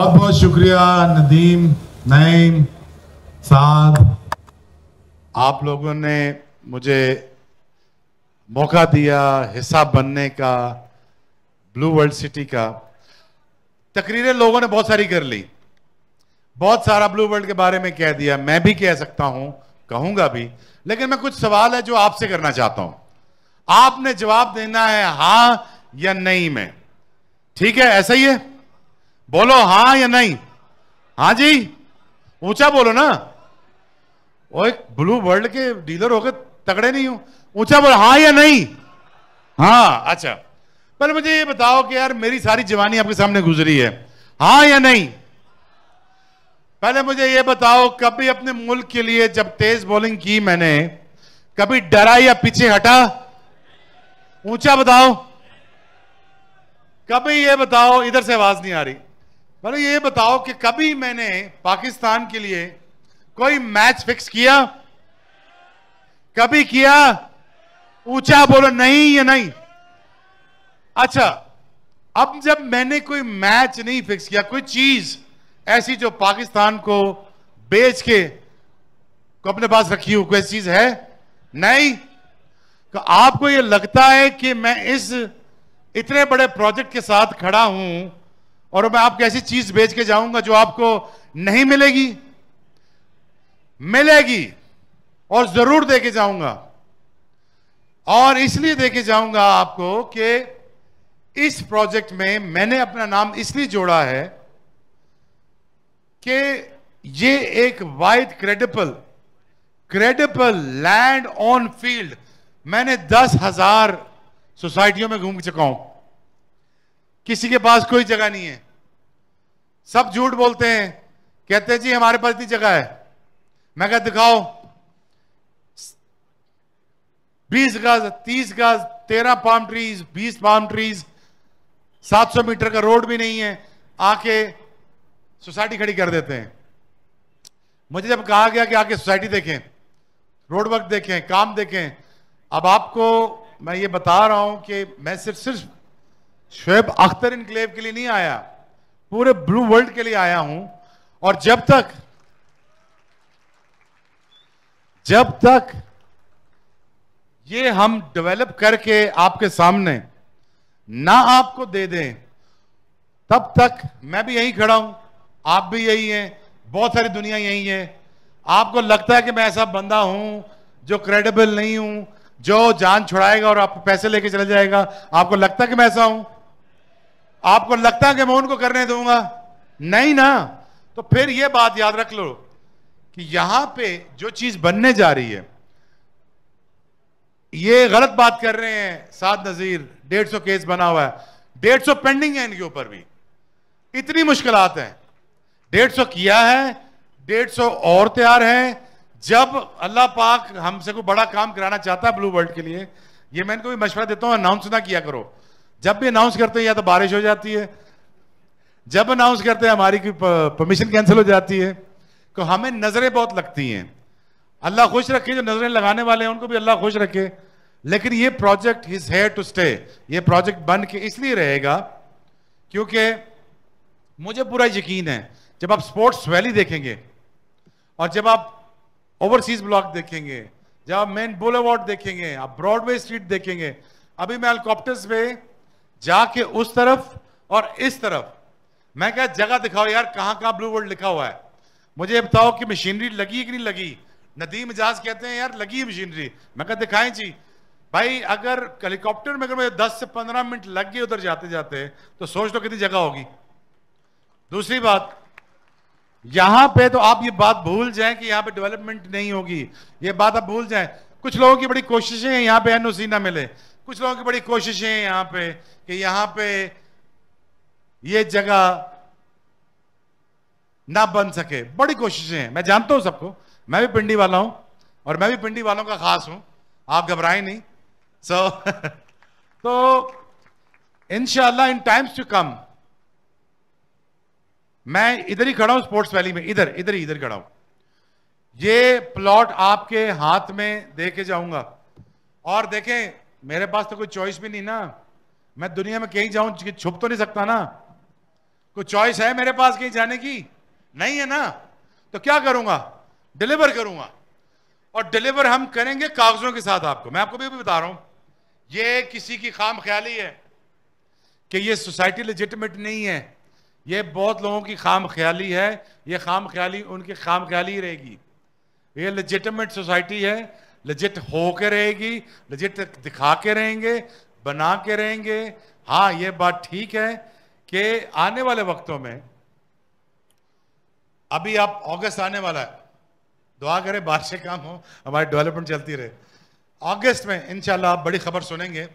बहुत बहुत शुक्रिया नदीम नईम साहब आप लोगों ने मुझे मौका दिया हिस्सा बनने का ब्लू वर्ल्ड सिटी का तकरीरें लोगों ने बहुत सारी कर ली बहुत सारा ब्लू वर्ल्ड के बारे में कह दिया मैं भी कह सकता हूं कहूंगा भी लेकिन मैं कुछ सवाल है जो आपसे करना चाहता हूं आपने जवाब देना है हा या नहीं में ठीक है ऐसा ही है बोलो हाँ या नहीं हाँ जी ऊंचा बोलो ना वो एक ब्लू वर्ल्ड के डीलर होकर तगड़े नहीं हो ऊंचा बोलो हाँ या नहीं हाँ अच्छा पहले मुझे ये बताओ कि यार मेरी सारी जवानी आपके सामने गुजरी है हाँ या नहीं पहले मुझे ये बताओ कभी अपने मुल्क के लिए जब तेज बॉलिंग की मैंने कभी डरा या पीछे हटा ऊंचा बताओ कभी ये बताओ इधर से आवाज नहीं आ रही भले ये बताओ कि कभी मैंने पाकिस्तान के लिए कोई मैच फिक्स किया कभी किया ऊंचा बोलो नहीं या नहीं अच्छा अब जब मैंने कोई मैच नहीं फिक्स किया कोई चीज ऐसी जो पाकिस्तान को बेच के को अपने पास रखी हो कोई चीज है नहीं तो आपको यह लगता है कि मैं इस इतने बड़े प्रोजेक्ट के साथ खड़ा हूं और मैं आपको ऐसी चीज बेच के जाऊंगा जो आपको नहीं मिलेगी मिलेगी और जरूर दे के जाऊंगा और इसलिए दे के जाऊंगा आपको कि इस प्रोजेक्ट में मैंने अपना नाम इसलिए जोड़ा है कि ये एक wide credible credible land on field मैंने दस हजार सोसाइटियों में घूम चुका हूं किसी के पास कोई जगह नहीं है सब झूठ बोलते हैं कहते हैं जी हमारे पास इतनी जगह है मैं क्या दिखाओ बीस गज तीस गज तेरह पाम ट्रीज बीस पाम ट्रीज सात सौ मीटर का रोड भी नहीं है आके सोसाइटी खड़ी कर देते हैं मुझे जब कहा गया कि आके सोसाइटी देखें रोड वर्क देखें काम देखें अब आपको मैं ये बता रहा हूं कि मैं सिर्फ सिर्फ शुएब अख्तर इनक्लेव के लिए नहीं आया पूरे ब्लू वर्ल्ड के लिए आया हूं और जब तक जब तक ये हम डेवलप करके आपके सामने ना आपको दे दें तब तक मैं भी यहीं खड़ा हूं आप भी यही हैं बहुत सारी दुनिया यही है आपको लगता है कि मैं ऐसा बंदा हूं जो क्रेडिबल नहीं हूं जो जान छुड़ाएगा और आपको पैसे लेके चला जाएगा आपको लगता है कि मैं ऐसा हूं आपको लगता है कि मैं उनको करने दूंगा नहीं ना तो फिर यह बात याद रख लो कि यहां पे जो चीज बनने जा रही है ये गलत बात कर रहे हैं साद नजीर डेढ़ सौ केस बना हुआ है डेढ़ सौ पेंडिंग है इनके ऊपर भी इतनी मुश्किल हैं डेढ़ सौ किया है डेढ़ सौ और तैयार हैं जब अल्लाह पाक हमसे कोई बड़ा काम कराना चाहता है ब्लू वर्ल्ड के लिए ये मैं इनको भी मशवरा देता हूं अनाउंस ना किया करो जब भी अनाउंस करते हैं या तो बारिश हो जाती है जब अनाउंस करते हैं हमारी की परमिशन कैंसिल हो जाती है तो हमें नज़रें बहुत लगती हैं अल्लाह खुश रखे जो नज़रें लगाने वाले हैं उनको भी अल्लाह खुश रखे लेकिन ये project is here to stay ये प्रोजेक्ट बन के इसलिए रहेगा क्योंकि मुझे पूरा यकीन है जब आप स्पोर्ट्स वैली देखेंगे और जब आप ओवरसीज ब्लॉक देखेंगे जब आप मेन बुल देखेंगे आप ब्रॉडवे स्ट्रीट देखेंगे अभी मैं हेलीकॉप्टर्स पे जाके उस तरफ और इस तरफ मैं क्या जगह दिखाओ यार कहां कहां ब्लू वर्ल्ड लिखा हुआ है मुझे बताओ कि मशीनरी लगी कि नहीं लगी नदीम एजाज कहते हैं यार लगी मशीनरी मैं क्या दिखाएं जी भाई अगर हेलीकॉप्टर में अगर मुझे 10 से 15 मिनट लग गए उधर जाते जाते तो सोच लो कितनी जगह होगी दूसरी बात यहां पे तो आप ये बात भूल जाएं कि यहां पे डेवलपमेंट नहीं होगी ये बात आप भूल जाएं कुछ लोगों की बड़ी कोशिशें हैं यहां पे एनओसी ना मिले कुछ लोगों की बड़ी कोशिशें हैं यहाँ पे कि यहाँ पे ये जगह ना बन सके बड़ी कोशिशें हैं मैं जानता हूँ सबको मैं भी पिंडी वाला हूँ और मैं भी पिंडी वालों का खास हूँ आप घबराए नहीं सो so, तो इनशाला इन टाइम्स टू कम मैं इधर ही खड़ा हूं स्पोर्ट्स वैली में इधर इधर ही इधर खड़ा हूं ये प्लॉट आपके हाथ में दे के जाऊंगा और देखें मेरे पास तो कोई चॉइस भी नहीं ना मैं दुनिया में कहीं जाऊं छुप तो नहीं सकता ना कोई चॉइस है मेरे पास कहीं जाने की नहीं है ना तो क्या करूंगा डिलीवर करूंगा और डिलीवर हम करेंगे कागजों के साथ आपको मैं आपको भी, भी बता रहा हूं ये किसी की खाम ख्याली है कि ये सोसाइटी लेजिटमेट नहीं है ये बहुत लोगों की खाम ख्याली है ये खाम ख्याली उनकी खाम ख्याली रहेगी ये लेजिटमेट सोसाइटी है लजिट हो के रहेगी लजिट दिखा के रहेंगे बना के रहेंगे हाँ ये बात ठीक है कि आने वाले वक्तों में अभी आप अगस्त आने वाला है दुआ करें बारिश काम हो हमारी डेवलपमेंट चलती रहे अगस्त में इंशाल्लाह आप बड़ी खबर सुनेंगे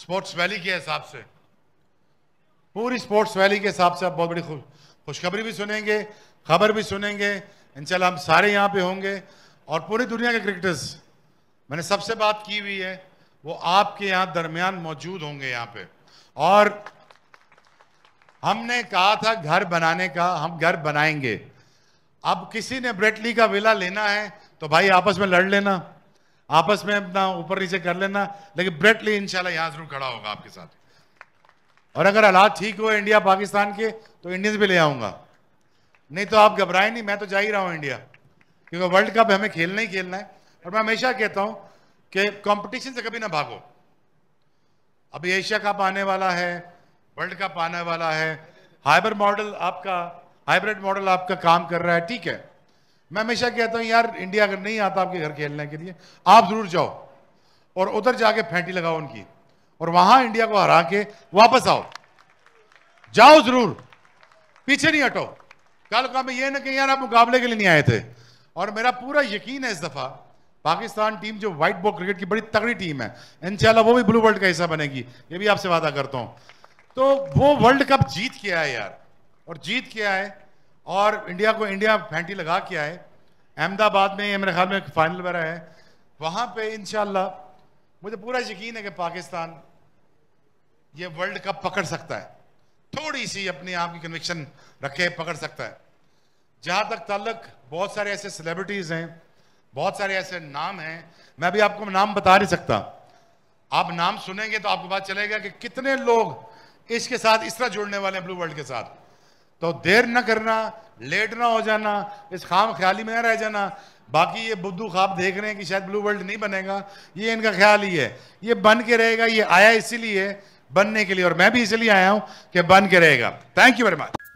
स्पोर्ट्स वैली के हिसाब से पूरी स्पोर्ट्स वैली के हिसाब से आप बहुत बड़ी खुशखबरी भी सुनेंगे खबर भी सुनेंगे इंशाल्लाह हम सारे यहाँ पे होंगे और पूरी दुनिया के क्रिकेटर्स मैंने सबसे बात की हुई है वो आपके यहाँ दरमियान मौजूद होंगे यहाँ पे और हमने कहा था घर बनाने का हम घर बनाएंगे अब किसी ने ब्रेटली का विला लेना है तो भाई आपस में लड़ लेना आपस में अपना ऊपर नीचे कर लेना लेकिन ब्रेटली इंशाल्लाह यहाँ जरूर खड़ा होगा आपके साथ और अगर हालात ठीक हुए इंडिया पाकिस्तान के तो इंडियंस भी ले आऊंगा नहीं तो आप घबराए नहीं मैं तो जा ही रहा हूँ इंडिया क्योंकि वर्ल्ड कप हमें खेलना ही खेलना है और मैं हमेशा कहता हूं कि कंपटीशन से कभी ना भागो अभी एशिया कप आने वाला है वर्ल्ड कप आने वाला है हाइब्रिड मॉडल आपका हाइब्रिड मॉडल आपका काम कर रहा है ठीक है मैं हमेशा कहता हूं यार इंडिया अगर नहीं आता आपके घर खेलने के लिए आप जरूर जाओ और उधर जाके फेंटी लगाओ उनकी और वहां इंडिया को हरा के वापस आओ जाओ जरूर पीछे नहीं हटो कल का मैं ये ना कि यार आप मुकाबले के लिए नहीं आए थे और मेरा पूरा यकीन है इस दफा पाकिस्तान टीम जो व्हाइट बॉल क्रिकेट की बड़ी तगड़ी टीम है इनशाला वो भी ब्लू वर्ल्ड का हिस्सा बनेगी ये भी आपसे वादा करता हूँ तो वो वर्ल्ड कप जीत के आए यार और जीत के आए और इंडिया को इंडिया फैंटी लगा के आए अहमदाबाद में मेरे ख्याल में फाइनल वगैरह है वहाँ पे इनशाला मुझे पूरा यकीन है कि पाकिस्तान ये वर्ल्ड कप पकड़ सकता है थोड़ी सी अपने आप की कन्विक्शन रखे पकड़ सकता है जहाँ तक ताल्लक बहुत सारे ऐसे सेलिब्रिटीज़ हैं बहुत सारे ऐसे नाम हैं मैं भी आपको नाम बता नहीं सकता आप नाम सुनेंगे तो आपको पता चलेगा कि कितने लोग इसके साथ इस तरह जुड़ने वाले हैं ब्लू वर्ल्ड के साथ तो देर न करना लेट ना हो जाना इस खाम ख्याली में रह जाना बाकी ये बुद्धू ख्वाब देख रहे हैं कि शायद ब्लू वर्ल्ड नहीं बनेगा ये इनका ख्याल ही है ये बन के रहेगा ये आया इसीलिए बनने के लिए और मैं भी इसलिए आया हूँ कि बन के रहेगा थैंक यू वेरी मच